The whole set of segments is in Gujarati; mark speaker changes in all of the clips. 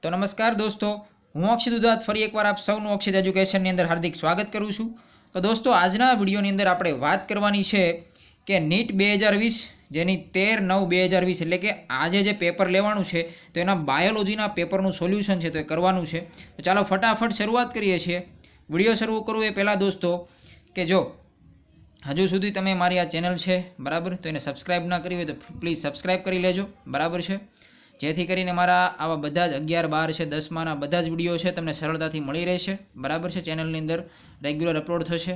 Speaker 1: તો નમસ્કાર દોસ્તો હું અક્ષિત ઉદાત ફરી એકવાર આપ સૌનું અક્ષિત એજ્યુકેશનની અંદર હાર્દિક સ્વાગત કરું છું તો દોસ્તો આજના વિડીયોની અંદર આપણે વાત કરવાની છે કે નીટ બે હજાર વીસ જેની તેર નવ બે હજાર વીસ એટલે કે આજે જે પેપર લેવાનું છે તો એના બાયોલોજીના પેપરનું સોલ્યુશન છે તો એ કરવાનું છે તો ચાલો ફટાફટ શરૂઆત કરીએ છીએ વિડીયો શરૂ કરું એ પહેલાં દોસ્તો કે જો હજુ સુધી તમે મારી આ ચેનલ છે બરાબર તો એને સબસ્ક્રાઈબ ના કરી હોય તો પ્લીઝ સબસ્ક્રાઈબ કરી લેજો બરાબર છે જેથી કરીને મારા આવા બધા જ અગિયાર બાર છે દસમાના બધા જ વિડીયો છે તમને સરળતાથી મળી રહેશે બરાબર છે ચેનલની અંદર રેગ્યુલર અપલોડ થશે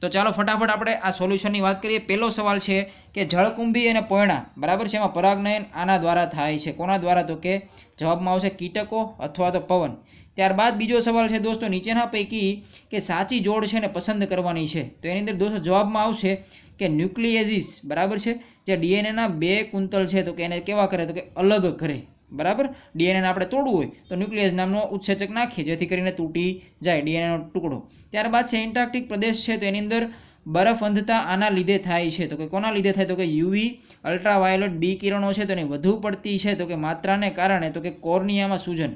Speaker 1: તો ચાલો ફટાફટ આપણે આ સોલ્યુશનની વાત કરીએ પહેલો સવાલ છે કે જળકુંભી અને પોયણા બરાબર છે એમાં પરાગનયન આના દ્વારા થાય છે કોના દ્વારા તો કે જવાબમાં આવશે કીટકો અથવા તો પવન ત્યારબાદ બીજો સવાલ છે દોસ્તો નીચેના પૈકી કે સાચી જોડ છે ને પસંદ કરવાની છે તો એની અંદર દોસ્તો જવાબમાં આવશે કે ન્યુક્લિએઝિસ બરાબર છે જે ડીએનએના બે કુંતલ છે તો કે એને કેવા કરે તો કે અલગ કરે બરાબર ડીએનએને આપણે તોડવું હોય તો ન્યુક્લિયસ નામનો ઉત્સેચક નાખીએ જેથી કરીને તૂટી જાય ડીએનએનો ટુકડો ત્યારબાદ છે એન્ટાર્કટિક પ્રદેશ છે તો એની અંદર બરફ અંધતા આના લીધે થાય છે તો કે કોના લીધે થાય તો કે યુવી અલ્ટ્રાવાયોલેટ બી કિરણો છે તો એની વધુ પડતી છે તો કે માત્રાને કારણે તો કે કોર્નિયામાં સૂજન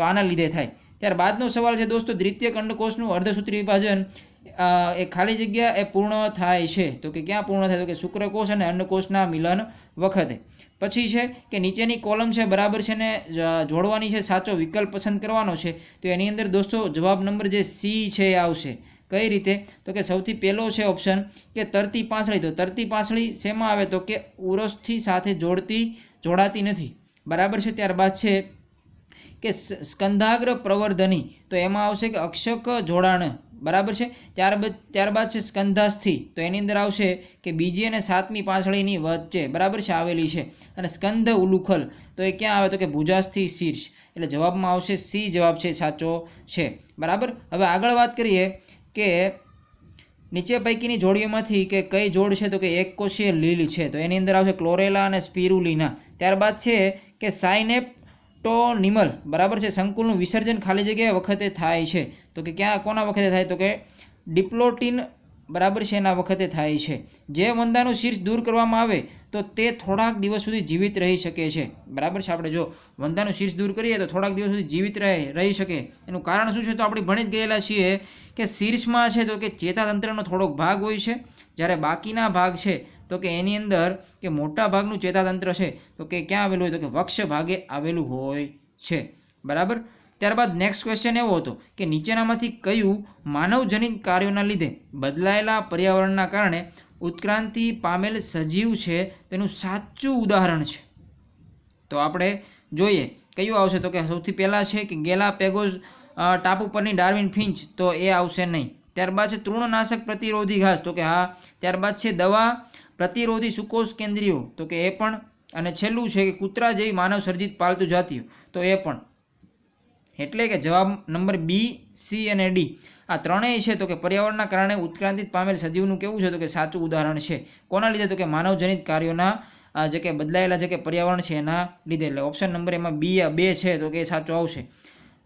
Speaker 1: તો આના લીધે થાય ત્યારબાદનો સવાલ છે દોસ્તો દ્વિતીય કંડકોષનું અર્ધસૂત્રી વિભાજન એ ખાલી જગ્યા એ પૂર્ણ થાય છે તો કે ક્યાં પૂર્ણ થાય તો કે શુક્રકોષ અને અન્નકોષના મિલન વખતે પછી છે કે નીચેની કોલમ છે બરાબર છે ને જોડવાની છે સાચો વિકલ્પ પસંદ કરવાનો છે તો એની અંદર દોસ્તો જવાબ નંબર જે સી છે એ આવશે કઈ રીતે તો કે સૌથી પહેલો છે ઓપ્શન કે તરતી પાંસળી તો તરતી પાંસળી શેમાં આવે તો કે ઉરસથી સાથે જોડતી જોડાતી નથી બરાબર છે ત્યારબાદ છે કે સ્કંધાગ્ર પ્રવર્ધની તો એમાં આવશે કે અક્ષક જોડાણ બરાબર છે ત્યારબાદ ત્યારબાદ છે સ્કંધાસ્થિ તો એની અંદર આવશે કે બીજી અને સાતમી પાંસળીની વચ્ચે બરાબર છે આવેલી છે અને સ્કંધ ઉલુખલ તો એ ક્યાં આવે તો કે ભુજાસ્થિ શીર્ષ એટલે જવાબમાં આવશે સી જવાબ છે સાચો છે બરાબર હવે આગળ વાત કરીએ કે નીચે પૈકીની જોડીઓમાંથી કે કઈ જોડ છે તો કે એક કોષીય લીલ છે તો એની અંદર આવશે ક્લોરેલા અને સ્પિરુલિના ત્યારબાદ છે કે સાઇનેપ એક્ટોનિમલ બરાબર છે સંકુલનું વિસર્જન ખાલી જગ્યાએ વખતે થાય છે તો કે ક્યાં કોના વખતે થાય તો કે ડિપ્લોટિન બરાબર છે એના વખતે થાય છે જે વંદાનું શીર્ષ દૂર કરવામાં આવે તો તે થોડાક દિવસ સુધી જીવિત રહી શકે છે બરાબર છે આપણે જો વંદાનું શીર્ષ દૂર કરીએ તો થોડાક દિવસ સુધી જીવિત રહે રહી શકે એનું કારણ શું છે તો આપણે ભણી જ ગયેલા છીએ કે શીર્ષમાં છે તો કે ચેતાતંત્રનો થોડોક ભાગ હોય છે જ્યારે બાકીના ભાગ છે તો કે એની અંદર કે મોટા ભાગનું ચેતાતંત્ર છે તો કે ક્યાં આવેલું હોય તો કે વક્ષ ભાગે આવેલું હોય છે બરાબર ત્યારબાદ નેક્સ્ટ ક્વેશ્ચન એવો હતો કે નીચેનામાંથી કયું માનવજનિત કાર્યોના લીધે બદલાયેલા પર્યાવરણના કારણે ઉત્ક્રાંતિ પામેલ સજીવ છે તેનું સાચું ઉદાહરણ છે તો આપણે જોઈએ કયું આવશે તો કે સૌથી પહેલાં છે કે ગેલા પેગોઝ ટાપુ પરની ડાર્વિન ફિંચ તો એ આવશે નહીં ત્યારબાદ છે તૃણનાશક પ્રતિરોધી ઘાસ તો કે હા ત્યારબાદ છે દવા પ્રતિરોધી સુકોષ કેન્દ્રીઓ તો કે એ પણ અને છેલ્લું છે કે કૂતરા જેવી માનવ સર્જિત પાલતુ જાતિઓ તો એ પણ એટલે કે જવાબ નંબર બી સી અને ડી આ ત્રણેય છે તો કે પર્યાવરણના કારણે ઉત્ક્રાંતિત પામેલ સજીવનું કેવું છે તો કે સાચું ઉદાહરણ છે કોના લીધે તો કે માનવજનિત કાર્યોના જે કે બદલાયેલા જે કે પર્યાવરણ છે એના લીધે એટલે ઓપ્શન નંબર એમાં બી આ બે છે તો કે સાચો આવશે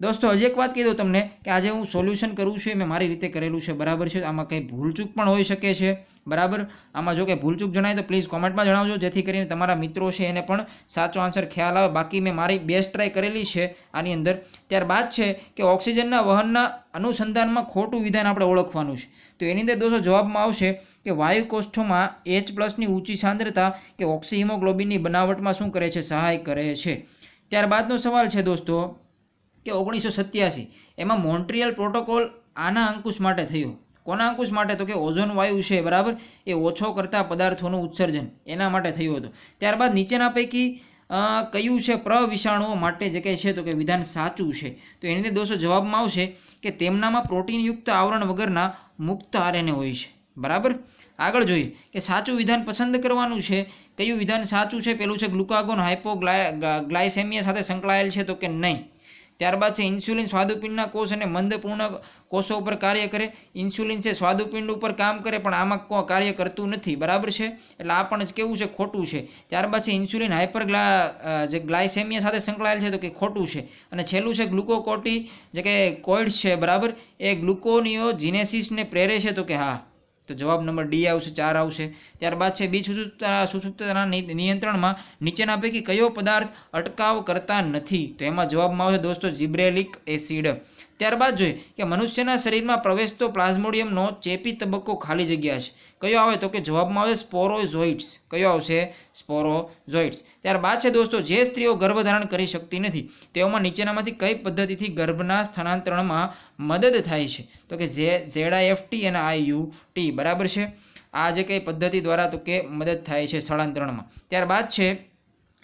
Speaker 1: દોસ્તો હજી એક વાત કહી દઉં તમને કે આજે હું સોલ્યુશન કરું છું એ મેં મારી રીતે કરેલું છે બરાબર છે આમાં કંઈ ભૂલચૂક પણ હોઈ શકે છે બરાબર આમાં જો કે ભૂલચૂક જણાય તો પ્લીઝ કોમેન્ટમાં જણાવજો જેથી કરીને તમારા મિત્રો છે એને પણ સાચો આન્સર ખ્યાલ આવે બાકી મેં મારી બેસ્ટ ટ્રાય કરેલી છે આની અંદર ત્યારબાદ છે કે ઓક્સિજનના વહનના અનુસંધાનમાં ખોટું વિધાન આપણે ઓળખવાનું છે તો એની અંદર દોસ્તો જવાબમાં આવશે કે વાયુ કોષ્ઠોમાં એચ પ્લસની ઊંચી સાંદ્રતા કે ઓક્સિહિમોગ્લોબિનની બનાવટમાં શું કરે છે સહાય કરે છે ત્યારબાદનો સવાલ છે દોસ્તો કે ઓગણીસો સત્યાસી એમાં મોન્ટ્રિયલ પ્રોટોકોલ આના અંકુશ માટે થયો કોના અંકુશ માટે તો કે ઓઝોન વાયુ છે બરાબર એ ઓછો કરતા પદાર્થોનું ઉત્સર્જન એના માટે થયું હતું ત્યારબાદ નીચેના પૈકી કયું છે પ્રવિષાણુઓ માટે જે કંઈ છે તો કે વિધાન સાચું છે તો એની દોષો જવાબમાં આવશે કે તેમનામાં પ્રોટીનયુક્ત આવરણ વગરના મુક્ત આરએનએ હોય છે બરાબર આગળ જોઈએ કે સાચું વિધાન પસંદ કરવાનું છે કયું વિધાન સાચું છે પેલું છે ગ્લુકાગોન હાઇપો ગ્લાયસેમિયા સાથે સંકળાયેલ છે તો કે નહીં ત્યારબાદ છે ઇન્સ્યુલિન સ્વાદુપિંડના કોષ અને મંદપૂર્ણ કોષો ઉપર કાર્ય કરે ઇન્સ્યુલિન છે સ્વાદુપિંડ ઉપર કામ કરે પણ આમાં કોઈ કાર્ય કરતું નથી બરાબર છે એટલે આ પણ જ કેવું છે ખોટું છે ત્યારબાદ છે ઇન્સ્યુલિન હાઇપર ગ્લા જે ગ્લાયસેમિયા સાથે સંકળાયેલ છે તો કે ખોટું છે અને છેલ્લું છે ગ્લુકોકોટી જે કે કોઇડ્સ છે બરાબર એ ગ્લુકોનિયો જીનેસિસને પ્રેરે છે તો કે હા તો જવાબ નંબર ડી આવશે ચાર આવશે ત્યારબાદ છે બી સુસુપ્તતા નિયંત્રણમાં નીચેના પૈકી કયો પદાર્થ અટકાવ કરતા નથી તો એમાં જવાબમાં આવશે દોસ્તો જીબ્રેલિક એસિડ ત્યારબાદ જોઈએ કે મનુષ્યના શરીરમાં પ્રવેશતો પ્લાઝમોડિયમનો ચેપી તબક્કો ખાલી જગ્યા છે કયો આવે તો કે જવાબમાં આવે સ્પોરોઝોઇડ્સ કયો આવશે સ્પોરોઝોઇડ્સ ત્યારબાદ છે દોસ્તો જે સ્ત્રીઓ ગર્ભ ધારણ કરી શકતી નથી તેઓમાં નીચેનામાંથી કઈ પદ્ધતિથી ગર્ભના સ્થાનાંતરણમાં મદદ થાય છે તો કે જે ઝેડ આઈ ઝેડઆઈએફટી અને ટી બરાબર છે આ જે કઈ પદ્ધતિ દ્વારા તો કે મદદ થાય છે સ્થળાંતરણમાં ત્યારબાદ છે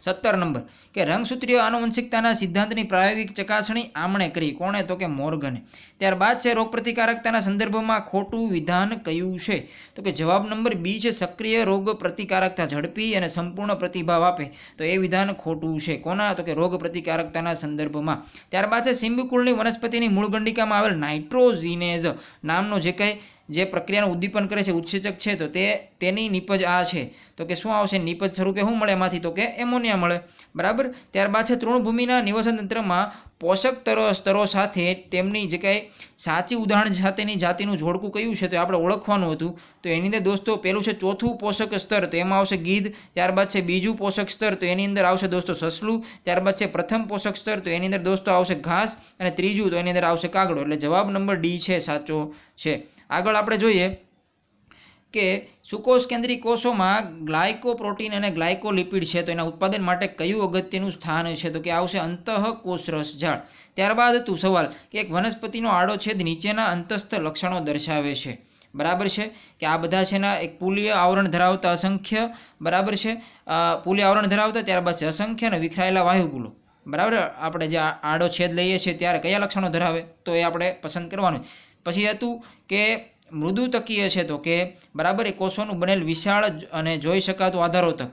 Speaker 1: સત્તર નંબર કે રંગસૂત્રીઓ આનુવંશિકતાના સિદ્ધાંતની પ્રાયોગિક ચકાસણી આમણે કરી કોણે તો કે મોર્ગને ત્યારબાદ છે રોગપ્રતિકારકતાના સંદર્ભમાં ખોટું વિધાન કયું છે તો કે જવાબ નંબર બી છે સક્રિય રોગ પ્રતિકારકતા ઝડપી અને સંપૂર્ણ પ્રતિભાવ આપે તો એ વિધાન ખોટું છે કોના તો કે રોગ પ્રતિકારકતાના સંદર્ભમાં ત્યારબાદ છે સિંબકુળની વનસ્પતિની મૂળગંડિકામાં આવેલ નાઇટ્રોઝિનેઝ નામનો જે કંઈ જે પ્રક્રિયાનું ઉદ્દીપન કરે છે ઉત્સેચક છે તો તે તેની નિપજ આ છે તો કે શું આવશે નિપજ સ્વરૂપે શું મળે એમાંથી તો કે એમોનિયા મળે બરાબર ત્યારબાદ છે તૃણભૂમિના નિવસન તંત્રમાં પોષક તરો સ્તરો સાથે તેમની જે કાંઈ સાચી ઉદાહરણ સાથેની જાતિનું ઝોડકું કયું છે તો આપણે ઓળખવાનું હતું તો એની અંદર દોસ્તો પહેલું છે ચોથું પોષક સ્તર તો એમાં આવશે ગીધ ત્યારબાદ છે બીજું પોષક સ્તર તો એની અંદર આવશે દોસ્તો સસલું ત્યારબાદ છે પ્રથમ પોષક સ્તર તો એની અંદર દોસ્તો આવશે ઘાસ અને ત્રીજું તો એની અંદર આવશે કાગડો એટલે જવાબ નંબર ડી છે સાચો છે આગળ આપણે જોઈએ કે સુકોષ કેન્દ્રી કોષોમાં પ્રોટીન અને ગ્લાયકોલિપિડ છે તો એના ઉત્પાદન માટે કયું અગત્યનું સ્થાન છે તો કે આવશે અંતઃકોષ રસઝાડ ત્યારબાદ હતું સવાલ કે એક વનસ્પતિનો આડો છેદ નીચેના અંતસ્થ લક્ષણો દર્શાવે છે બરાબર છે કે આ બધા છે એક પુલીય આવરણ ધરાવતા અસંખ્ય બરાબર છે પુલીય આવરણ ધરાવતા ત્યારબાદ છે અસંખ્ય અને વિખરાયેલા વાયુકુલો બરાબર આપણે જે આડો છેદ લઈએ છીએ ત્યારે કયા લક્ષણો ધરાવે તો એ આપણે પસંદ કરવાનું પછી હતું કે મૃદુ તકીય છે તો કે બરાબર એ કોષોનું બનેલ વિશાળ અને જોઈ શકાતું આધારોતક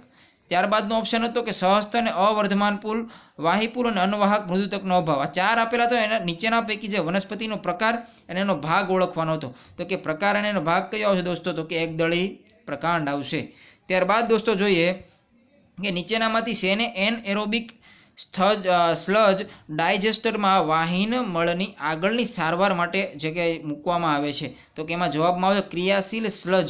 Speaker 1: ત્યારબાદનો ઓપ્શન હતો કે સહસ્ત અને અવર્ધમાન પુલ વાહીપુલ અને અનવાહક મૃદુતકનો અભાવ આ ચાર આપેલા હતા એના નીચેના પૈકી જે વનસ્પતિનો પ્રકાર અને એનો ભાગ ઓળખવાનો હતો તો કે પ્રકાર અને એનો ભાગ કયો આવશે દોસ્તો તો કે એકદળી પ્રકાંડ આવશે ત્યારબાદ દોસ્તો જોઈએ કે નીચેનામાંથી શેને એન એરોબિક સ્થજ સ્લજ ડાયજેસ્ટરમાં વાહિન મળની આગળની સારવાર માટે જગ્યાએ મૂકવામાં આવે છે તો કે એમાં જવાબમાં આવ્યો ક્રિયાશીલ સ્લજ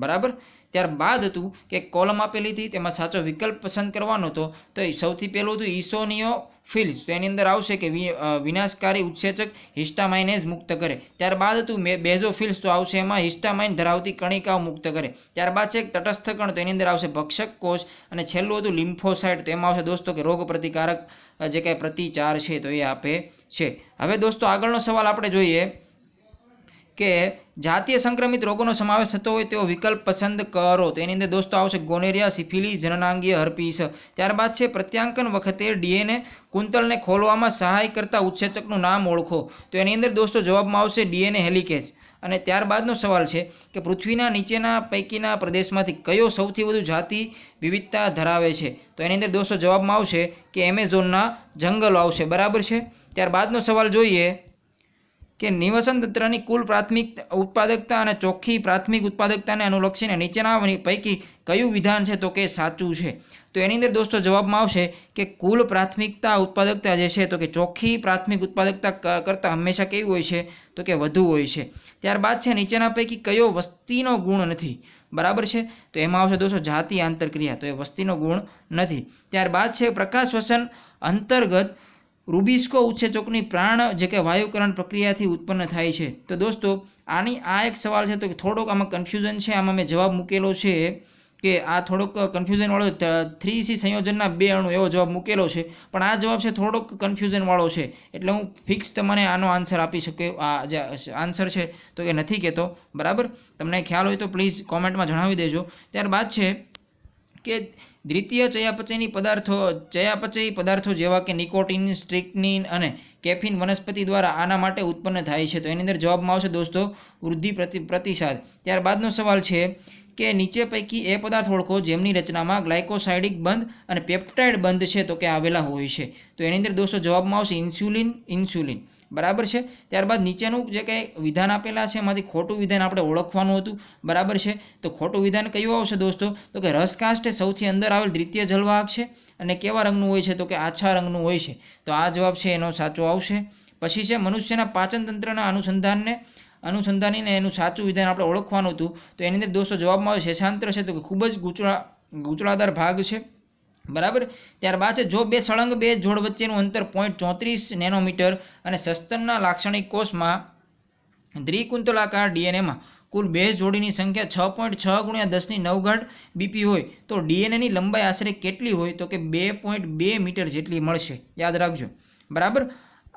Speaker 1: બરાબર ત્યારબાદ હતું કે કોલમ આપેલી હતી તેમાં સાચો વિકલ્પ પસંદ કરવાનો હતો તો સૌથી પહેલું હતું ઈસોનિયો ફિલ્સ તો એની અંદર આવશે કે વિનાશકારી ઉત્સેચક હિસ્ટામાઇનેજ મુક્ત કરે ત્યારબાદ તું હતું બેઝોફિલ્સ તો આવશે એમાં હિસ્ટામાઇન ધરાવતી કણિકાઓ મુક્ત કરે ત્યારબાદ છે એક તટસ્થ કણ તો એની અંદર આવશે ભક્ષક કોષ અને છેલ્લું હતું લિમ્ફોસાઇટ તો એમાં આવશે દોસ્તો કે રોગ પ્રતિકારક જે કાંઈ પ્રતિચાર છે તો એ આપે છે હવે દોસ્તો આગળનો સવાલ આપણે જોઈએ કે જાતીય સંક્રમિત રોગોનો સમાવેશ થતો હોય તેવો વિકલ્પ પસંદ કરો તો એની અંદર દોસ્તો આવશે ગોનેરિયા સિફિલી જનનાંગીય હર્પીસ ત્યારબાદ છે પ્રત્યાંકન વખતે ડીએનએ કુંતલને ખોલવામાં સહાય કરતા ઉત્સેચકનું નામ ઓળખો તો એની અંદર દોસ્તો જવાબમાં આવશે ડીએનએ હેલિકેજ અને ત્યારબાદનો સવાલ છે કે પૃથ્વીના નીચેના પૈકીના પ્રદેશમાંથી કયો સૌથી વધુ જાતિ વિવિધતા ધરાવે છે તો એની અંદર દોસ્તો જવાબમાં આવશે કે એમેઝોનના જંગલો આવશે બરાબર છે ત્યારબાદનો સવાલ જોઈએ કે નિવસન તંત્રની કુલ પ્રાથમિક ઉત્પાદકતા અને ચોખ્ખી પ્રાથમિક ઉત્પાદકતાને અનુલક્ષીને નીચેના પૈકી કયું વિધાન છે તો કે સાચું છે તો એની અંદર દોસ્તો જવાબમાં આવશે કે કુલ પ્રાથમિકતા ઉત્પાદકતા જે છે તો કે ચોખ્ખી પ્રાથમિક ઉત્પાદકતા કરતાં હંમેશા કેવી હોય છે તો કે વધુ હોય છે ત્યારબાદ છે નીચેના પૈકી કયો વસ્તીનો ગુણ નથી બરાબર છે તો એમાં આવશે દોસ્તો જાતિ આંતરક્રિયા તો એ વસ્તીનો ગુણ નથી ત્યારબાદ છે પ્રકાશ વસન અંતર્ગત રૂબિસ્કો ઉત્સેચકની પ્રાણ જે કે વાયુકરણ પ્રક્રિયાથી ઉત્પન્ન થાય છે તો દોસ્તો આની આ એક સવાલ છે તો થોડોક આમાં કન્ફ્યુઝન છે આમાં મેં જવાબ મૂકેલો છે કે આ થોડોક કન્ફ્યુઝનવાળો થ્રી સી સંયોજનના બે અણુ એવો જવાબ મૂકેલો છે પણ આ જવાબ છે થોડોક કન્ફ્યુઝનવાળો છે એટલે હું ફિક્સ તમને આનો આન્સર આપી શકે આ જે આન્સર છે તો એ નથી કહેતો બરાબર તમને ખ્યાલ હોય તો પ્લીઝ કોમેન્ટમાં જણાવી દેજો ત્યારબાદ છે કે દ્વિતીય ચયાપચયની પદાર્થો ચયાપચય પદાર્થો જેવા કે નિકોટિન સ્ટ્રિકનિન અને કેફિન વનસ્પતિ દ્વારા આના માટે ઉત્પન્ન થાય છે તો એની અંદર જવાબમાં આવશે દોસ્તો વૃદ્ધિ પ્રતિ પ્રતિસાદ ત્યારબાદનો સવાલ છે કે નીચે પૈકી એ પદાર્થ ઓળખો જેમની રચનામાં ગ્લાયકોસાઇડિક બંધ અને પેપ્ટાઇડ બંધ છે તો કે આવેલા હોય છે તો એની અંદર દોસ્તો જવાબમાં આવશે ઇન્સ્યુલિન ઇન્સ્યુલિન બરાબર છે ત્યારબાદ નીચેનું જે કંઈ વિધાન આપેલા છે એમાંથી ખોટું વિધાન આપણે ઓળખવાનું હતું બરાબર છે તો ખોટું વિધાન કયું આવશે દોસ્તો તો કે રસકાષ્ટ સૌથી અંદર આવેલ દ્વિતીય જલવાહક છે અને કેવા રંગનું હોય છે તો કે આછા રંગનું હોય છે તો આ જવાબ છે એનો સાચો આવશે પછી છે મનુષ્યના પાચન તંત્રના અનુસંધાનને અનુસંધાનીને એનું સાચું વિધાન આપણે ઓળખવાનું હતું તો એની અંદર દોસ્તો જવાબમાં આવે છે શેષાંત્ર છે તો કે ખૂબ જ ગૂંચળા ગૂંચળાદાર ભાગ છે બરાબર ત્યારબાદ છે જો બે સળંગ બે જોડ વચ્ચેનું અંતર પોઈન્ટ ચોત્રીસ નેનોમીટર અને સસ્તનના લાક્ષણિક કોષમાં દ્રિકુંતલાકાર ડીએનએમાં કુલ બે જોડીની સંખ્યા છ પોઈન્ટ છ ગુણ્યા દસની નવઘાટ બીપી હોય તો ડીએનએની લંબાઈ આશરે કેટલી હોય તો કે બે પોઈન્ટ બે મીટર જેટલી મળશે યાદ રાખજો બરાબર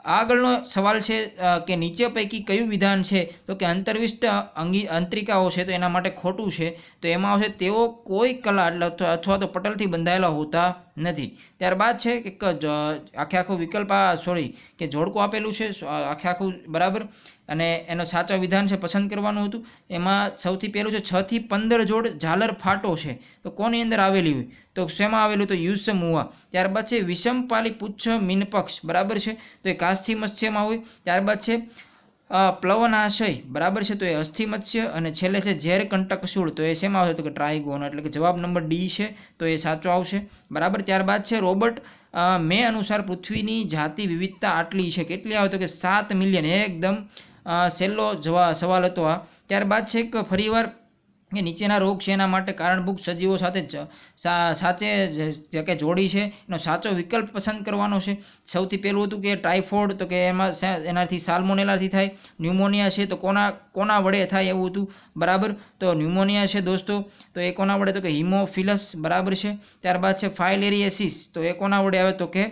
Speaker 1: આગળનો સવાલ છે કે નીચે પૈકી કયું વિધાન છે તો કે અંતરવિષ્ટ અંગી અંતરિકાઓ છે તો એના માટે ખોટું છે તો એમાં આવશે તેઓ કોઈ કલા એટલે અથવા તો પટલથી બંધાયેલા હોતા નથી ત્યારબાદ છે કે આખે આખો વિકલ્પ સોરી કે જોડકું આપેલું છે આખે આખું બરાબર અને એનો સાચો વિધાન છે પસંદ કરવાનું હતું એમાં સૌથી પહેલું છે છથી પંદર જોડ ઝાલર ફાટો છે તો કોની અંદર આવેલી હોય તો શેમાં આવેલું તો યુસ મુવા ત્યારબાદ છે વિષમપાલી પુચ્છ મીનપક્ષ બરાબર છે તો એ કાસ્થિ મત્સ્યમાં હોય ત્યારબાદ છે પ્લવનાશય બરાબર છે તો એ અસ્થિ મત્સ્ય અને છેલ્લે છે ઝેર કંટકશૂળ તો એ શેમાં આવશે તો કે ટ્રાયગોન એટલે કે જવાબ નંબર ડી છે તો એ સાચો આવશે બરાબર ત્યારબાદ છે રોબર્ટ મે અનુસાર પૃથ્વીની જાતિ વિવિધતા આટલી છે કેટલી આવે તો કે સાત મિલિયન એકદમ છેલ્લો જવા સવાલ હતો આ ત્યારબાદ છે એક ફરીવાર કે નીચેના રોગ છે એના માટે કારણભૂત સજીવો સાથે સાચે કે જોડી છે એનો સાચો વિકલ્પ પસંદ કરવાનો છે સૌથી પહેલું હતું કે ટાઇફોઇડ તો કે એમાં એનાથી સાલ્મોનેલાથી થાય ન્યુમોનિયા છે તો કોના કોના વડે થાય એવું હતું બરાબર તો ન્યુમોનિયા છે દોસ્તો તો એ કોના વડે તો કે હિમોફિલસ બરાબર છે ત્યારબાદ છે ફાઇલેરિયેસિસ તો એ કોના વડે આવે તો કે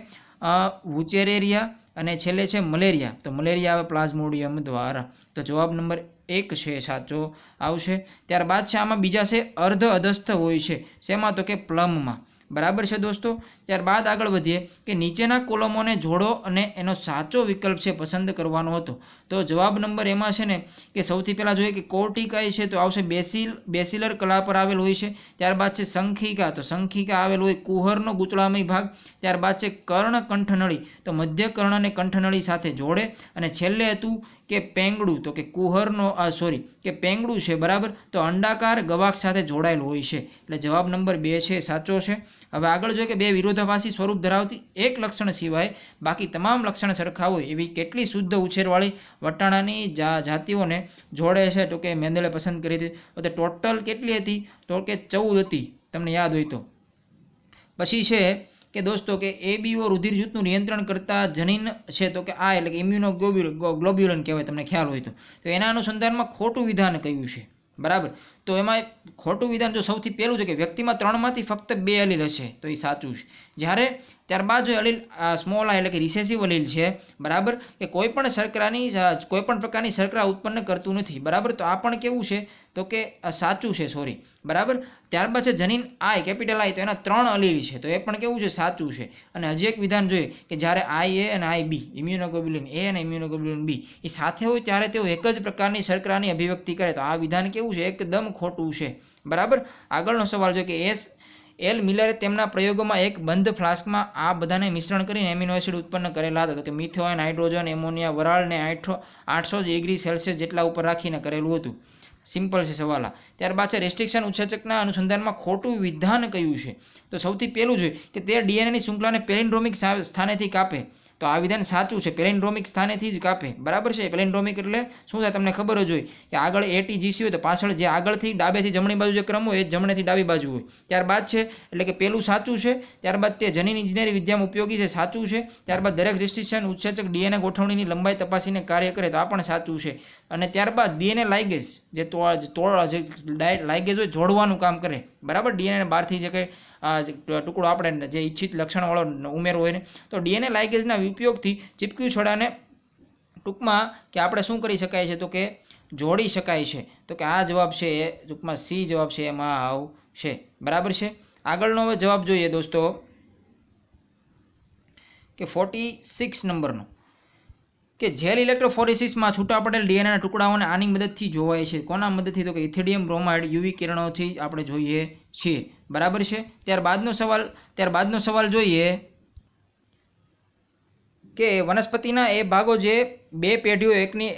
Speaker 1: વુચેરેરિયા અને છેલ્લે છે મલેરિયા તો મલેરિયા આવે પ્લાઝ્મોડિયમ દ્વારા તો જવાબ નંબર એક છે સાચો આવશે ત્યારબાદ છે આમાં બીજા છે અર્ધ અધસ્થ હોય છે શેમાં તો કે પ્લમમાં બરાબર છે દોસ્તો ત્યારબાદ આગળ વધીએ કે નીચેના કોલમોને જોડો અને એનો સાચો વિકલ્પ છે પસંદ કરવાનો હતો તો જવાબ નંબર એમાં છે ને કે સૌથી પહેલાં જોઈએ કે કોર્ટિકાઈ છે તો આવશે બેસિલ બેસિલર કલા પર આવેલ હોય છે ત્યારબાદ છે સંખિકા તો સંખિકા આવેલ હોય કુહરનો ગુચળામય ભાગ ત્યારબાદ છે કર્ણ કંઠનળી તો મધ્ય કર્ણ અને કંઠનળી સાથે જોડે અને છેલ્લે હતું કે પેંગડું તો કે કુહરનો આ સોરી કે પેંગડું છે બરાબર તો અંડાકાર ગવાક સાથે જોડાયેલ હોય છે એટલે જવાબ નંબર બે છે સાચો છે હવે આગળ જોઈએ કે બે વિરોધ વિરોધાભાસી સ્વરૂપ ધરાવતી એક લક્ષણ સિવાય બાકી તમામ લક્ષણ સરખા હોય એવી કેટલી શુદ્ધ ઉછેરવાળી વટાણાની જાતિઓને જોડે છે તો કે મેન્ડલે પસંદ કરી હતી તો ટોટલ કેટલી હતી તો કે ચૌદ હતી તમને યાદ હોય તો પછી છે કે દોસ્તો કે એ બીઓ રુધિર જૂથનું નિયંત્રણ કરતા જનીન છે તો કે આ એટલે કે ઇમ્યુનો ગ્લોબ્યુલન કહેવાય તમને ખ્યાલ હોય તો એના અનુસંધાનમાં ખોટું વિધાન કહ્યું છે બરાબર તો એમાં ખોટું વિધાન જો સૌથી પહેલું છે કે વ્યક્તિમાં ત્રણમાંથી ફક્ત બે અલીલ હશે તો એ સાચું છે જ્યારે ત્યારબાદ જો અલીલ સ્મોલ આ એટલે કે રિસેસિવ અલીલ છે બરાબર કે કોઈ પણ શર્કરાની કોઈ પણ પ્રકારની શર્કરા ઉત્પન્ન કરતું નથી બરાબર તો આ પણ કેવું છે તો કે સાચું છે સોરી બરાબર ત્યારબાદ છે જનીન આય કેપિટલ આય તો એના ત્રણ અલીલ છે તો એ પણ કેવું છે સાચું છે અને હજી એક વિધાન જોઈએ કે જ્યારે આઈ એ અને આઈ બી ઇમ્યુનોગ્લોબ્યુલિન એ અને ઇમ્યુનોગ્લોબ્યુલિન બી એ સાથે હોય ત્યારે તેઓ એક જ પ્રકારની શર્કરાની અભિવ્યક્તિ કરે તો આ વિધાન કેવું છે એકદમ ખોટું છે બરાબર આગળનો સવાલ છે કે એસ એલ મિલરે તેમના પ્રયોગોમાં એક બંધ ફ્લાસ્કમાં આ બધાને મિશ્રણ કરીને એમિનો એસિડ ઉત્પન્ન કરેલા હતા તો કે મિથોન હાઇડ્રોજન એમોનિયા વરાળને આઠો આઠસો ડિગ્રી સેલ્સિયસ જેટલા ઉપર રાખીને કરેલું હતું સિમ્પલ છે સવાલ આ ત્યારબાદ છે રેસ્ટ્રિક્શન ઉત્સેચકના અનુસંધાનમાં ખોટું વિધાન કયું છે તો સૌથી પહેલું છે કે તે ડીએનએની શૃંખલાને પેલિન્ડ્રોમિક સ્થાનેથી કાપે તો આ વિધાન સાચું છે પેલેન્ડ્રોમિક સ્થાનેથી જ કાપે બરાબર છે પેલેન્ડ્રોમિક એટલે શું થાય તમને ખબર જ હોય કે આગળ એટીજીસી હોય તો પાછળ જે આગળથી ડાબેથી જમણી બાજુ જે ક્રમ હોય એ જમણેથી ડાબી બાજુ હોય ત્યારબાદ છે એટલે કે પેલું સાચું છે ત્યારબાદ તે જનીન ઇજનેરી વિદ્યામાં ઉપયોગી છે સાચું છે ત્યારબાદ દરેક રિસ્ટ્રિક્શન ઉત્સેચક ડીએનએ ગોઠવણીની લંબાઈ તપાસીને કાર્ય કરે તો આ પણ સાચું છે અને ત્યારબાદ ડીએનએ લાઇગેજ જે તોડ જે લાઇગેજ હોય જોડવાનું કામ કરે બરાબર ડીએનએ બહારથી જે કંઈ ટુકડો આપણે જે ઈચ્છિત લક્ષણવાળો ઉમેરવો હોય ને તો ડીએનએ લાઇગેઝના ઉપયોગથી ચીપક્યું છોડાને ટૂંકમાં કે આપણે શું કરી શકાય છે તો કે જોડી શકાય છે તો કે આ જવાબ છે એ ટૂંકમાં સી જવાબ છે એમાં આવશે બરાબર છે આગળનો હવે જવાબ જોઈએ દોસ્તો કે ફોર્ટી સિક્સ નંબરનો કે જેલ ઇલેક્ટ્રોફોરેસિસમાં છૂટા પડેલ ડીએનએના ટુકડાઓને આની મદદથી જોવાય છે કોના મદદથી તો કે ઇથિડિયમ બ્રોમાઇડ યુવી કિરણોથી આપણે જોઈએ છે બરાબર છે ત્યારબાદનો સવાલ ત્યારબાદનો સવાલ જોઈએ કે વનસ્પતિના એ ભાગો જે બે પેઢીઓ એકની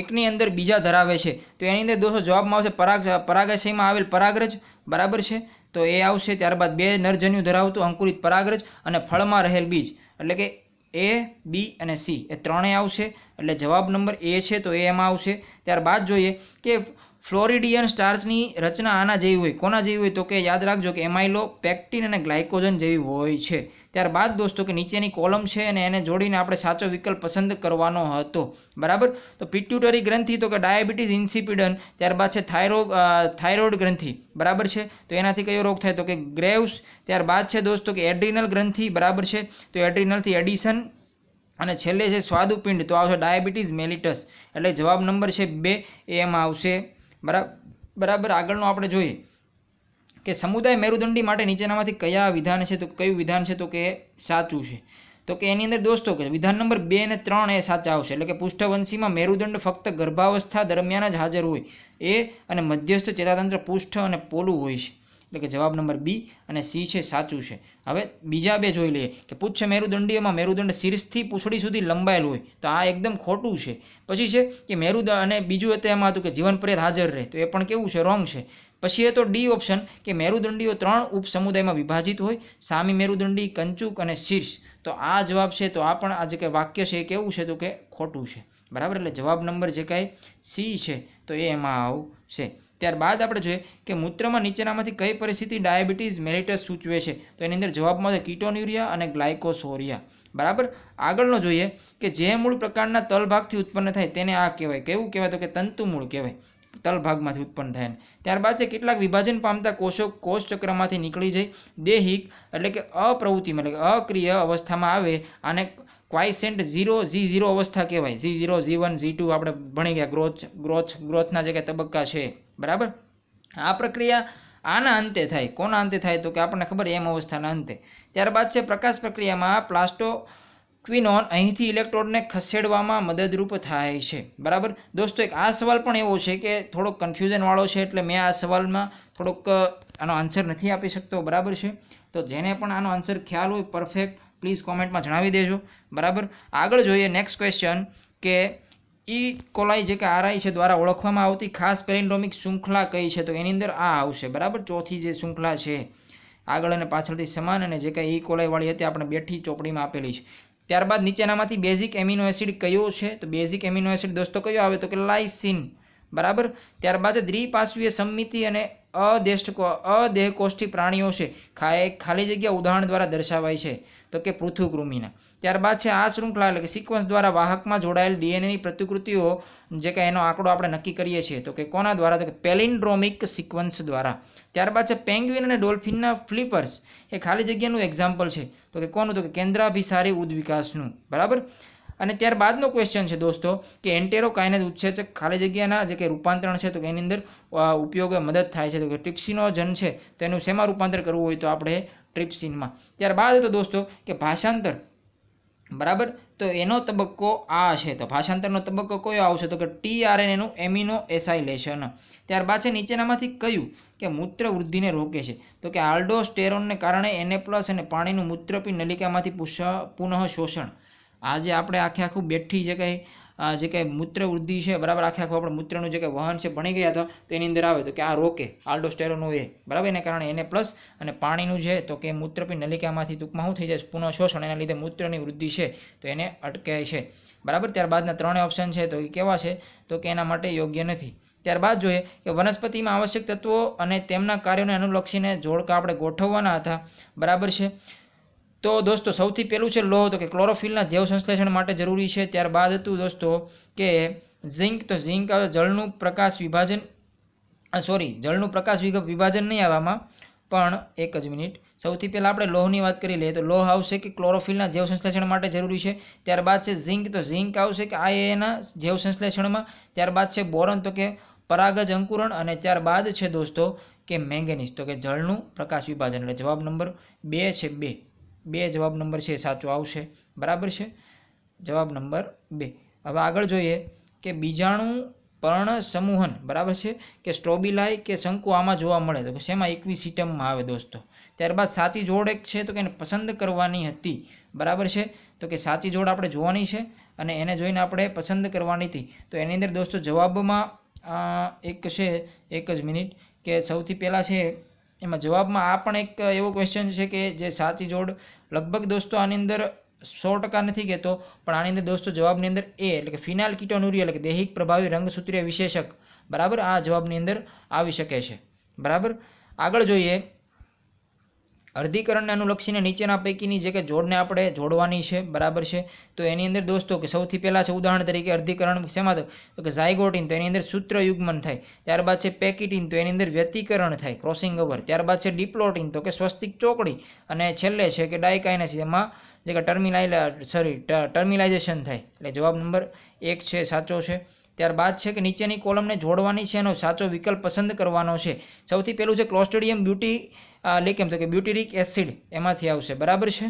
Speaker 1: એકની અંદર બીજા ધરાવે છે તો એની અંદર દોસ્તો જવાબમાં આવશે પરાગ પરાગાશયમાં આવેલ પરાગરજ બરાબર છે તો એ આવશે ત્યારબાદ બે નરજન્યુ ધરાવતું અંકુરિત પરાગરજ અને ફળમાં રહેલ બીજ એટલે કે એ બી અને સી એ ત્રણેય આવશે એટલે જવાબ નંબર એ છે તો એ એમાં આવશે ત્યારબાદ જોઈએ કે ફ્લોરિડિયન સ્ટાર્ચની રચના આના જેવી હોય કોના જેવી હોય તો કે યાદ રાખજો કે એમાઇલો પેક્ટિન અને ગ્લાયકોજન જેવી હોય છે ત્યારબાદ દોસ્તો કે નીચેની કોલમ છે અને એને જોડીને આપણે સાચો વિકલ્પ પસંદ કરવાનો હતો બરાબર તો પિટ્યુટરી ગ્રંથિ તો કે ડાયાબિટીસ ઇન્સિપિડન ત્યારબાદ છે થાઇરો થાઇરોઇડ ગ્રંથિ બરાબર છે તો એનાથી કયો રોગ થાય તો કે ગ્રેવ્સ ત્યારબાદ છે દોસ્તો કે એડ્રિનલ ગ્રંથિ બરાબર છે તો એડ્રિનલથી એડિશન અને છેલ્લે છે સ્વાદુપિંડ તો આવશે ડાયાબિટીસ મેલિટસ એટલે જવાબ નંબર છે બે એમાં આવશે બરાબર આગળનો આપણે જોઈએ કે સમુદાય મેરુદંડી માટે નીચેનામાંથી કયા વિધાન છે તો કયું વિધાન છે તો કે સાચું છે તો કે એની અંદર દોસ્તો કે વિધાન નંબર બે અને ત્રણ એ સાચા આવશે એટલે કે પુષ્ઠવંશીમાં મેરુદંડ ફક્ત ગર્ભાવસ્થા દરમિયાન જ હાજર હોય એ અને મધ્યસ્થ ચેતાતંત્ર પુષ્ઠ અને પોલું હોય છે એટલે કે જવાબ નંબર બી અને સી છે સાચું છે હવે બીજા બે જોઈ લઈએ કે પુચ્છ મેરુદંડી એમાં મેરુદંડ શિરસથી પૂંછડી સુધી લંબાયેલ હોય તો આ એકદમ ખોટું છે પછી છે કે મેરુદ અને બીજું હતું એમાં હતું કે જીવન પ્રેત હાજર રહે તો એ પણ કેવું છે રોંગ છે પછી એ તો ડી ઓપ્શન કે મેરુદંડીઓ ત્રણ ઉપસમુદાયમાં વિભાજિત હોય સામી મેરુદંડી કંચુક અને શીર્ષ તો આ જવાબ છે તો આ પણ આ જે કંઈ વાક્ય છે એ કેવું છે તો કે ખોટું છે બરાબર એટલે જવાબ નંબર જે કાંઈ સી છે તો એ એમાં આવશે ત્યારબાદ આપણે જોઈએ કે મૂત્રમાં નીચેનામાંથી કઈ પરિસ્થિતિ ડાયાબિટીસ મેરિટસ સૂચવે છે તો એની અંદર જવાબમાં છે કિટોન્યુરિયા અને ગ્લાયકોસોરિયા બરાબર આગળનો જોઈએ કે જે મૂળ પ્રકારના તલભાગથી ઉત્પન્ન થાય તેને આ કહેવાય કેવું કહેવાય તો કે તંતુ મૂળ કહેવાય તલ ભાગમાંથી ઉત્પન્ન થાય ત્યારબાદ છે કેટલાક વિભાજન પામતા કોષો કોષચક્રમાંથી નીકળી જાય દેહિક એટલે કે અપ્રવૃત્તિમાં એટલે કે અક્રિય અવસ્થામાં આવે અને ક્વાઇસેન્ટ ઝીરો ઝી ઝીરો અવસ્થા કહેવાય Z zero Z one Z two આપણે ભણી ગયા ગ્રોથ ગ્રોથ ગ્રોથના જે કે તબક્કા છે બરાબર આ પ્રક્રિયા આના અંતે થાય કોના અંતે થાય તો કે આપણને ખબર એમ અવસ્થાના અંતે ત્યારબાદ છે પ્રકાશ પ્રક્રિયામાં પ્લાસ્ટો ક્વિનોન અહીંથી ઇલેક્ટ્રોનને ખસેડવામાં મદદરૂપ થાય છે બરાબર દોસ્તો એક આ સવાલ પણ એવો છે કે થોડોક કન્ફ્યુઝનવાળો છે એટલે મેં આ સવાલમાં થોડોક આનો આન્સર નથી આપી શકતો બરાબર છે તો જેને પણ આનો આન્સર ખ્યાલ હોય પરફેક્ટ પ્લીઝ કોમેન્ટમાં જણાવી દેજો બરાબર આગળ જોઈએ નેક્સ્ટ ક્વેશ્ચન કે ઈ કોલાઈ જે કે આરઆઈ છે દ્વારા ઓળખવામાં આવતી ખાસ પેરિન્ડ્રોમિક શૃંખલા કઈ છે તો એની અંદર આ આવશે બરાબર ચોથી જે શૃંખલા છે આગળ અને પાછળથી સમાન અને જે કંઈ ઈ કોલાઈવાળી હતી આપણે બેઠી ચોપડીમાં આપેલી છે ત્યારબાદ નીચેનામાંથી બેઝિક એમિનો એસિડ કયો છે તો બેઝિક એમિનો એસિડ દોસ્તો કયો આવે તો કે લાઇસિન બરાબર ત્યારબાદ દ્વિપાશ્વીય સમિતિ અને અદેશ અદેહકોષ્ઠી પ્રાણીઓ છે ખા ખાલી જગ્યા ઉદાહરણ દ્વારા દર્શાવાય છે તો કે પૃથુકૃમિના ત્યારબાદ છે આ શૃંખલા એટલે કે સિક્વન્સ દ્વારા વાહકમાં જોડાયેલ ડીએનએની પ્રતિકૃતિઓ જે કે એનો આંકડો આપણે નક્કી કરીએ છીએ તો કે કોના દ્વારા તો કે પેલિન્ડ્રોમિક સિક્વન્સ દ્વારા ત્યારબાદ છે પેંગ્વિન અને ડોલ્ફિનના ફ્લિપર્સ એ ખાલી જગ્યાનું એક્ઝામ્પલ છે તો કે કોનું તો કે કેન્દ્રાભિસારી ઉદ્વિકાસનું બરાબર અને ત્યારબાદનો ક્વેશ્ચન છે દોસ્તો કે એન્ટેરો કાયનેજ ઉત્સેચક ખાલી જગ્યાના જે કે રૂપાંતરણ છે તો એની અંદર ઉપયોગ મદદ થાય છે તો કે ટ્રિપ્સિનોજન છે તો એનું શેમાં રૂપાંતર કરવું હોય તો આપણે ટ્રિપ્સિનમાં ત્યારબાદ તો દોસ્તો કે ભાષાંતર બરાબર તો એનો તબક્કો આ છે તો ભાષાંતરનો તબક્કો કયો આવશે તો કે એનું એમિનો એસાઇલેશન ત્યારબાદ છે નીચેનામાંથી કયું કે મૂત્ર વૃદ્ધિને રોકે છે તો કે આલ્ડો સ્ટેરોનને કારણે એને પ્લસ અને પાણીનું મૂત્રપી નલિકામાંથી પુનઃ શોષણ આજે આપણે આખે આખું બેઠી જે કંઈ જે કંઈ મૂત્રવૃદ્ધિ છે બરાબર આખે આખું આપણે મૂત્રનું જે કંઈ વહન છે ભણી ગયા હતા તો એની અંદર આવે તો કે આ રોકે આલ્ડોસ્ટેરોનું એ બરાબર એને કારણે એને પ્લસ અને પાણીનું છે તો કે મૂત્રપી નલિકામાંથી ટૂંકમાં શું થઈ જાય પુનઃ શોષણ એના લીધે મૂત્રની વૃદ્ધિ છે તો એને અટકાય છે બરાબર ત્યારબાદના ત્રણેય ઓપ્શન છે તો એ કેવા છે તો કે એના માટે યોગ્ય નથી ત્યારબાદ જોઈએ કે વનસ્પતિમાં આવશ્યક તત્વો અને તેમના કાર્યોને અનુલક્ષીને જોડકા આપણે ગોઠવવાના હતા બરાબર છે તો દોસ્તો સૌથી પહેલું છે લોહ તો કે ક્લોરોફિલના જૈવ સંશ્લેષણ માટે જરૂરી છે ત્યારબાદ હતું દોસ્તો કે ઝિંક તો ઝિંક આવે જળનું પ્રકાશ વિભાજન સોરી જળનું પ્રકાશ વિભાજન નહીં આવવામાં પણ એક જ મિનિટ સૌથી પહેલાં આપણે લોહની વાત કરી લઈએ તો લોહ આવશે કે ક્લોરોફિલના જૈવ સંશ્લેષણ માટે જરૂરી છે ત્યારબાદ છે ઝિંક તો ઝીંક આવશે કે આ એના જૈવ સંશ્લેષણમાં ત્યારબાદ છે બોરન તો કે પરાગજ અંકુરણ અને ત્યારબાદ છે દોસ્તો કે મેંગેનિઝ તો કે જળનું પ્રકાશ વિભાજન એટલે જવાબ નંબર બે છે બે બે જવાબ નંબર છે સાચો આવશે બરાબર છે જવાબ નંબર બે હવે આગળ જોઈએ કે બીજાણું પર્ણ સમૂહન બરાબર છે કે સ્ટ્રોબિલાઈ કે શંકુ આમાં જોવા મળે તો કે શેમાં ઇક્વિસિટમમાં આવે દોસ્તો ત્યારબાદ સાચી જોડ એક છે તો કે એને પસંદ કરવાની હતી બરાબર છે તો કે સાચી જોડ આપણે જોવાની છે અને એને જોઈને આપણે પસંદ કરવાની હતી તો એની અંદર દોસ્તો જવાબમાં એક છે એક જ મિનિટ કે સૌથી પહેલાં છે એમાં જવાબમાં આ પણ એક એવો ક્વેશ્ચન છે કે જે સાચી જોડ લગભગ દોસ્તો આની અંદર સો ટકા નથી કહેતો પણ આની અંદર દોસ્તો જવાબની અંદર એ એટલે કે ફિનાલ કીટોનુરી એટલે કે દૈહિક પ્રભાવી રંગસૂત્રીય વિશેષક બરાબર આ જવાબની અંદર આવી શકે છે બરાબર આગળ જોઈએ અર્ધીકરણને અનુલક્ષીને નીચેના પૈકીની જે કે જોડને આપણે જોડવાની છે બરાબર છે તો એની અંદર દોસ્તો કે સૌથી પહેલાં છે ઉદાહરણ તરીકે અર્ધીકરણ શેમાં તો કે ઝાયગોટિન તો એની અંદર સૂત્ર યુગ્મન થાય ત્યારબાદ છે પેકિટિન તો એની અંદર વ્યતિકરણ થાય ક્રોસિંગ ઓવર ત્યારબાદ છે ડિપ્લોટિન તો કે સ્વસ્તિક ચોકડી અને છેલ્લે છે કે ડાયકાઇનેસિસ એમાં જે કે ટર્મિલાઇ સોરી ટર્મિલાઇઝેશન થાય એટલે જવાબ નંબર એક છે સાચો છે ત્યારબાદ છે કે નીચેની કોલમને જોડવાની છે એનો સાચો વિકલ્પ પસંદ કરવાનો છે સૌથી પહેલું છે ક્લોસ્ટેડિયમ બ્યુટી એટલે કેમ તો કે બ્યુટીરિક એસિડ એમાંથી આવશે બરાબર છે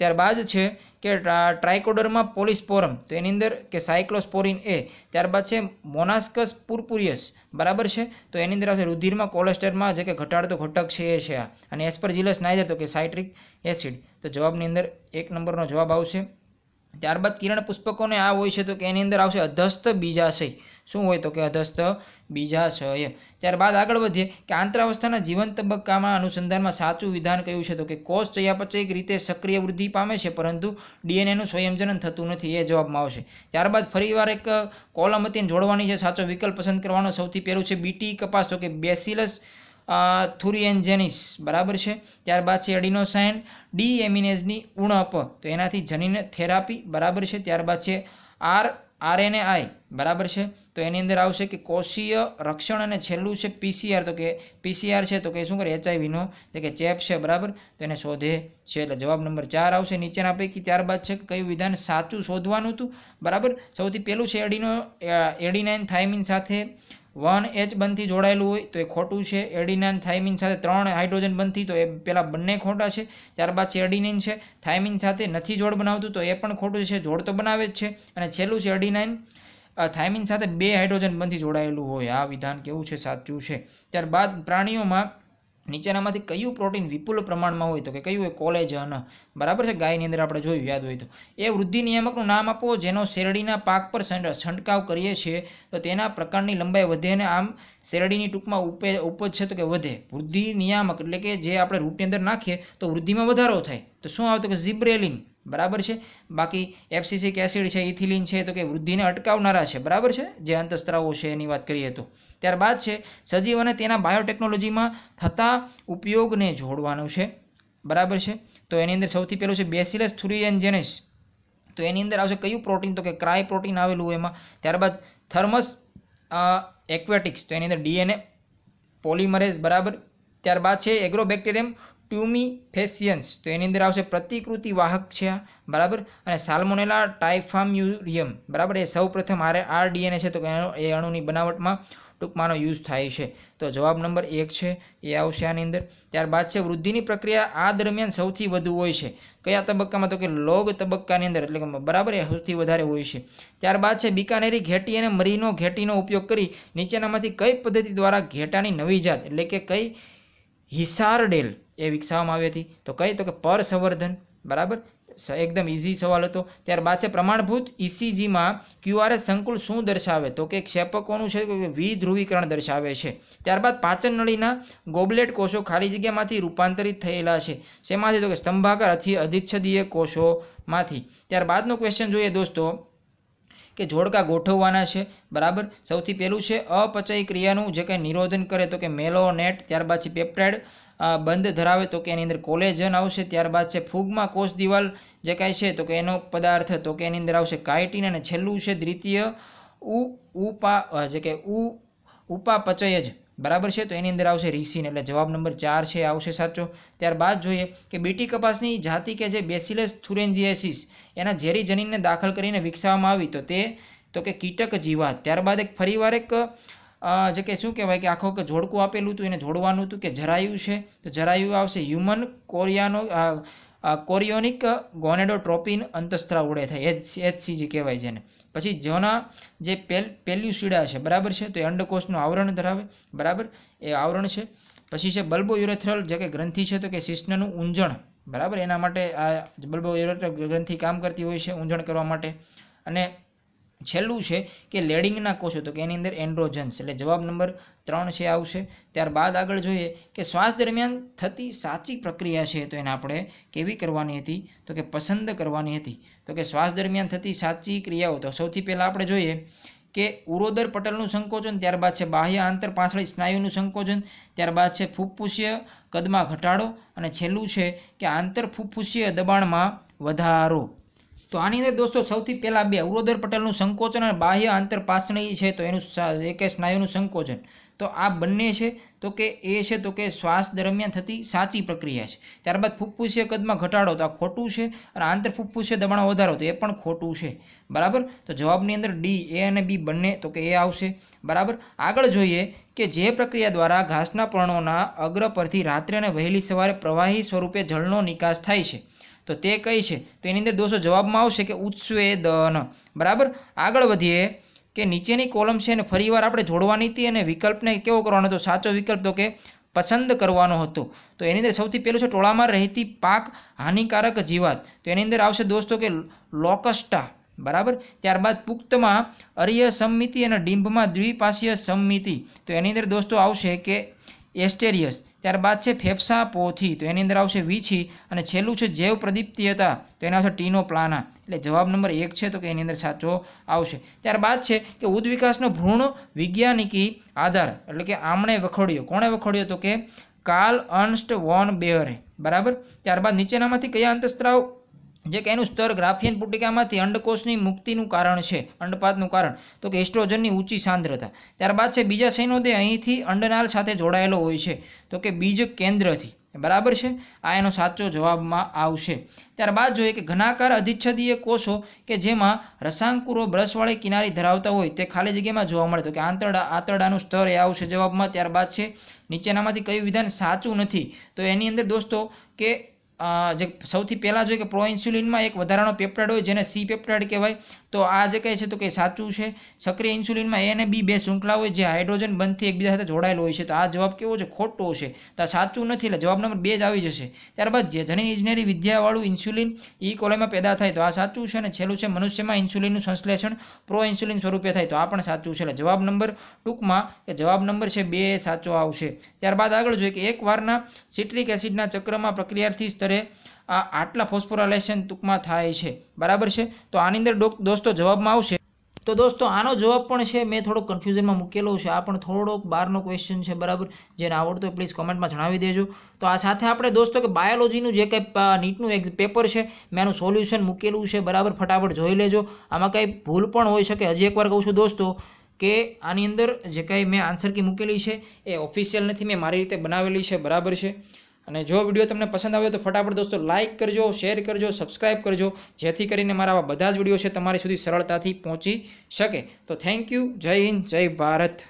Speaker 1: ત્યારબાદ છે કે ટ્રાયકોડરમાં પોલિસ્પોરમ તો એની અંદર કે સાયક્લોસ્પોરિન એ ત્યારબાદ છે મોનાસ્કસ પુરપુરિયસ બરાબર છે તો એની અંદર આવશે રુધિરમાં કોલેસ્ટરમાં જે કે ઘટાડતો ઘટક છે એ છે આ અને એસ્પરજીલસ નાઇજર તો કે સાઇટ્રિક એસિડ તો જવાબની અંદર એક નંબરનો જવાબ આવશે ત્યારબાદ કિરણ પુષ્પકોને આ હોય છે તો કે એની અંદર આવશે અધસ્ત બીજાશય શું હોય તો કે અધસ્ત બીજા છ ત્યારબાદ આગળ વધીએ કે આંતરાવસ્થાના જીવન તબક્કામાં અનુસંધાનમાં સાચું વિધાન કહ્યું છે તો કે કોષ ચયાપચય એક રીતે સક્રિય વૃદ્ધિ પામે છે પરંતુ ડીએનએનું સ્વયંજનન થતું નથી એ જવાબમાં આવશે ત્યારબાદ ફરીવાર એક કોલમ હતી જોડવાની છે સાચો વિકલ્પ પસંદ કરવાનો સૌથી પહેલું છે બીટી e કપાસ તો કે બેસિલસ થુરિએન્જેનિસ બરાબર છે ત્યારબાદ છે એડિનોસાઇન ડી એમિનેઝની ઉણપ તો એનાથી જનીન થેરાપી બરાબર છે ત્યારબાદ છે આર આરએનએ આઈ બરાબર છે તો એની અંદર આવશે કે કોષીય રક્ષણ અને છેલ્લું છે પીસીઆર તો કે પીસીઆર છે તો કે શું કરે એચઆઈવીનો જે કે ચેપ છે બરાબર તો એને શોધે છે એટલે જવાબ નંબર ચાર આવશે નીચેના પૈકી ત્યારબાદ છે કે કયું વિધાન સાચું શોધવાનું હતું બરાબર સૌથી પહેલું છે એડીનો એડી નાઇન થાઇમિન સાથે વન એચ બનથી જોડાયેલું હોય તો એ ખોટું છે એડિનાઇન થાઇમિન સાથે ત્રણ હાઇડ્રોજન બનથી તો એ પેલા બંને ખોટા છે ત્યારબાદ છે એડિનાઇન છે થાઇમિન સાથે નથી જોડ બનાવતું તો એ પણ ખોટું છે જોડ તો બનાવે જ છે અને છેલ્લું છે એડિનાઇન થાઇમિન સાથે બે હાઇડ્રોજન બનથી જોડાયેલું હોય આ વિધાન કેવું છે સાચું છે ત્યારબાદ પ્રાણીઓમાં નીચેનામાંથી કયું પ્રોટીન વિપુલ પ્રમાણમાં હોય તો કે કયું એ કોલેજન બરાબર છે ગાયની અંદર આપણે જોયું યાદ હોય તો એ વૃદ્ધિ નિયામકનું નામ આપો જેનો શેરડીના પાક પર છંટકાવ કરીએ છીએ તો તેના પ્રકારની લંબાઈ વધે અને આમ શેરડીની ટૂંકમાં ઉપે ઉપજ છે તો કે વધે વૃદ્ધિ નિયામક એટલે કે જે આપણે રૂટની અંદર નાખીએ તો વૃદ્ધિમાં વધારો થાય તો શું આવતું કે ઝિબ્રેલિન બરાબર છે બાકી એફસીસિક એસિડ છે ઇથિલિન છે તો કે વૃદ્ધિને અટકાવનારા છે બરાબર છે જે અંતસ્ત્રાવો છે એની વાત કરીએ તો ત્યારબાદ છે સજીવ અને તેના બાયોટેકનોલોજીમાં થતા ઉપયોગને જોડવાનું છે બરાબર છે તો એની અંદર સૌથી પહેલું છે બેસિલસ થુરિયનજેનેસ તો એની અંદર આવશે કયું પ્રોટીન તો કે ક્રાય પ્રોટીન આવેલું એમાં ત્યારબાદ થર્મસ એક્વેટિક્સ તો એની અંદર ડીએનએ પોલિમરેઝ બરાબર ત્યારબાદ છે એગ્રોબેક્ટેરિયમ ટ્યુમી ફેસિયન્સ તો એની અંદર આવશે પ્રતિકૃતિ વાહક છે બરાબર અને સાલ્મોનેલા ટાઇફામ્યુરિયમ બરાબર એ સૌપ્રથમ આરે આર ડીએનએ છે તો એનો એ અણુની બનાવટમાં ટૂંકમાંનો યુઝ થાય છે તો જવાબ નંબર એક છે એ આવશે આની અંદર ત્યારબાદ છે વૃદ્ધિની પ્રક્રિયા આ દરમિયાન સૌથી વધુ હોય છે કયા તબક્કામાં તો કે લોગ તબક્કાની અંદર એટલે કે બરાબર એ સૌથી વધારે હોય છે ત્યારબાદ છે બિકાનેરી ઘેટી અને મરીનો ઘેટીનો ઉપયોગ કરી નીચેનામાંથી કઈ પદ્ધતિ દ્વારા ઘેટાની નવી જાત એટલે કે કઈ હિસારડેલ એ વિકસાવવામાં આવી હતી તો કહી તો કે પર સંવર્ધન બરાબર એકદમ ઇઝી સવાલ હતો ત્યારબાદ છે પ્રમાણભૂત ઇસીજીમાં ક્યુઆરએસ સંકુલ શું દર્શાવે તો કે ક્ષેપકોનું છે કે વિધ્રુવીકરણ દર્શાવે છે ત્યારબાદ પાચન નળીના ગોબલેટ કોષો ખાલી જગ્યામાંથી રૂપાંતરિત થયેલા છે શેમાંથી તો કે સ્તંભાકાર અથી અધિચ્છદીય કોષોમાંથી ત્યારબાદનો ક્વેશ્ચન જોઈએ દોસ્તો કે જોડકા ગોઠવવાના છે બરાબર સૌથી પહેલું છે અપચય ક્રિયાનું જે કંઈ નિરોધન કરે તો કે મેલોનેટ ત્યારબાદ છે પેપ્ટાઇડ બંધ ધરાવે તો કે એની અંદર કોલેજન આવશે ત્યારબાદ છે ફૂગમાં કોષ દિવાલ જે કાંઈ છે તો કે એનો પદાર્થ તો કે એની અંદર આવશે કાઇટિન અને છેલ્લું છે દ્વિતીય ઉ ઉપા જે કે ઉ ઉપાપચય જ બરાબર છે તો એની અંદર આવશે રિસિન એટલે જવાબ નંબર ચાર છે આવશે સાચો ત્યારબાદ જોઈએ કે બીટી કપાસની જાતિ કે જે બેસિલસ થુરેન્જિએસિસ એના ઝેરી જનીનને દાખલ કરીને વિકસાવવામાં આવી તો તે તો કે કીટક જીવાત ત્યારબાદ એક ફરીવાર એક જે કે શું કહેવાય કે આખો કે જોડકું આપેલું હતું એને જોડવાનું હતું કે જરાયું છે તો જરાયું આવશે હ્યુમન કોરિયાનો કોરિયોનિક ગોનેડોટ્રોપિન અંતસ્ત્રા ઉડે થાય એચ એચસીજી કહેવાય જેને પછી જના જે પેલ શીડા છે બરાબર છે તો એ અંડકોષનું આવરણ ધરાવે બરાબર એ આવરણ છે પછી છે બલ્બો યુરેથ્રલ જે કે ગ્રંથિ છે તો કે શિષ્ણનું ઊંજણ બરાબર એના માટે આ બલ્બો યુરેથ્રલ ગ્રંથિ કામ કરતી હોય છે ઊંજણ કરવા માટે અને છેલ્લું છે કે લેડિંગના કોષો તો કે એની અંદર એન્ડ્રોજન્સ એટલે જવાબ નંબર ત્રણ છે આવશે ત્યારબાદ આગળ જોઈએ કે શ્વાસ દરમિયાન થતી સાચી પ્રક્રિયા છે તો એને આપણે કેવી કરવાની હતી તો કે પસંદ કરવાની હતી તો કે શ્વાસ દરમિયાન થતી સાચી ક્રિયાઓ તો સૌથી પહેલાં આપણે જોઈએ કે ઉરોદર પટલનું સંકોચન ત્યારબાદ છે બાહ્ય આંતર પાંસળી સ્નાયુનું સંકોચન ત્યારબાદ છે ફૂફૂસીય કદમાં ઘટાડો અને છેલ્લું છે કે આંતર ફૂફૂસીય દબાણમાં વધારો તો આની અંદર દોસ્તો સૌથી પહેલાં બે અવરોધર પટલનું સંકોચન અને બાહ્ય આંતરપાસણી છે તો એનું એ કે સ્નાયુનું સંકોચન તો આ બંને છે તો કે એ છે તો કે શ્વાસ દરમિયાન થતી સાચી પ્રક્રિયા છે ત્યારબાદ ફૂફૂસીય કદમાં ઘટાડો તો આ ખોટું છે અને આંતર ફૂફૂસીય દબાણ વધારો તો એ પણ ખોટું છે બરાબર તો જવાબની અંદર ડી એ અને બી બંને તો કે એ આવશે બરાબર આગળ જોઈએ કે જે પ્રક્રિયા દ્વારા ઘાસના પર્ણોના અગ્ર પરથી રાત્રે અને વહેલી સવારે પ્રવાહી સ્વરૂપે જળનો નિકાસ થાય છે તો તે કઈ છે તો એની અંદર દોસ્તો જવાબમાં આવશે કે ઉત્સ્વેદન બરાબર આગળ વધીએ કે નીચેની કોલમ છે એને ફરીવાર આપણે જોડવાની હતી અને વિકલ્પને કેવો કરવાનો હતો સાચો વિકલ્પ તો કે પસંદ કરવાનો હતો તો એની અંદર સૌથી પહેલું છે ટોળામાં રહેતી પાક હાનિકારક જીવાત તો એની અંદર આવશે દોસ્તો કે લોકસ્ટા બરાબર ત્યારબાદ પુખ્તમાં અરીય સંમિતિ અને ડિંભમાં દ્વિપાશીય સંમિતિ તો એની અંદર દોસ્તો આવશે કે એસ્ટેરિયસ ત્યારબાદ છે ફેફસા પોથી તો એની અંદર આવશે વીછી અને છેલ્લું છે જૈવ પ્રદીપ્તિ હતા તો એના આવશે ટીનો પ્લાના એટલે જવાબ નંબર એક છે તો કે એની અંદર સાચો આવશે ત્યારબાદ છે કે ઉદ્વિકાસનો ભ્રૂણ વૈજ્ઞાનિકી આધાર એટલે કે આમણે વખોડ્યો કોણે વખોડ્યો તો કે કાલ અન્સ્ટ વોન બેયરે બરાબર ત્યારબાદ નીચેનામાંથી કયા અંતસ્ત્રાવ જે કે એનું સ્તર ગ્રાફિયન પુટિકામાંથી અંડકોષની મુક્તિનું કારણ છે અંડપાતનું કારણ તો કે એસ્ટ્રોજનની ઊંચી સાંદ્રતા ત્યારબાદ છે બીજા સંયોદે અહીંથી અંડનાલ સાથે જોડાયેલો હોય છે તો કે બીજ કેન્દ્રથી બરાબર છે આ એનો સાચો જવાબમાં આવશે ત્યારબાદ જોઈએ કે ઘનાકાર અધિચ્છદીય કોષો કે જેમાં રસાંકુરો બ્રશવાળી કિનારી ધરાવતા હોય તે ખાલી જગ્યામાં જોવા મળે તો કે આંતરડા આંતરડાનું સ્તર એ આવશે જવાબમાં ત્યારબાદ છે નીચેનામાંથી કયું વિધાન સાચું નથી તો એની અંદર દોસ્તો કે જે સૌથી પહેલાં જોઈએ કે પ્રોઇન્સ્યુલિનમાં એક વધારાનો પેપ્ટાઇડ હોય જેને સી પેપ્ટાઇડ કહેવાય તો આ જે કહે છે તો કે સાચું છે સક્રિય ઇન્સ્યુલિનમાં એ અને બી બે શૃંખલા હોય જે હાઇડ્રોજન બંધથી એકબીજા સાથે જોડાયેલો હોય છે તો આ જવાબ કેવો છે ખોટો છે તો આ સાચું નથી એટલે જવાબ નંબર બે જ આવી જશે ત્યારબાદ જે જનીન ઇજનેરી વિદ્યાવાળું ઇન્સ્યુલિન ઈ કોલોમાં પેદા થાય તો આ સાચું છે અને છેલ્લું છે મનુષ્યમાં ઇન્સ્યુલિનનું સંશ્લેષણ પ્રો ઇન્સ્યુલિન સ્વરૂપે થાય તો આ પણ સાચું છે એટલે જવાબ નંબર ટૂંકમાં કે જવાબ નંબર છે બે સાચો આવશે ત્યારબાદ આગળ જોઈએ કે એક વારના સિટ્રિક એસિડના ચક્રમાં પ્રક્રિયાથી સ્તરે આ આટલા ફોસ્ફોરાલેશન ટૂંકમાં થાય છે બરાબર છે તો આની અંદર દોસ્તો જવાબમાં આવશે તો દોસ્તો આનો જવાબ પણ છે મેં થોડોક કન્ફ્યુઝનમાં મૂકેલો છે આ પણ થોડોક બહારનો ક્વેશ્ચન છે બરાબર જેને આવડતો હોય પ્લીઝ કોમેન્ટમાં જણાવી દેજો તો આ સાથે આપણે દોસ્તો કે બાયોલોજીનું જે કંઈ નીટનું એક પેપર છે મેં એનું સોલ્યુશન મૂકેલું છે બરાબર ફટાફટ જોઈ લેજો આમાં કંઈ ભૂલ પણ હોઈ શકે હજી એકવાર કહું છું દોસ્તો કે આની અંદર જે કંઈ મેં આન્સર કી મૂકેલી છે એ ઓફિશિયલ નથી મેં મારી રીતે બનાવેલી છે બરાબર છે અને જો વિડીયો તમને પસંદ આવ્યો તો ફટાફટ દોસ્તો લાઇક કરજો શેર કરજો સબસ્ક્રાઇબ કરજો જેથી કરીને મારા આવા બધા જ વિડીયો છે તમારી સુધી સરળતાથી પહોંચી શકે તો થેન્ક યુ જય હિન્દ જય ભારત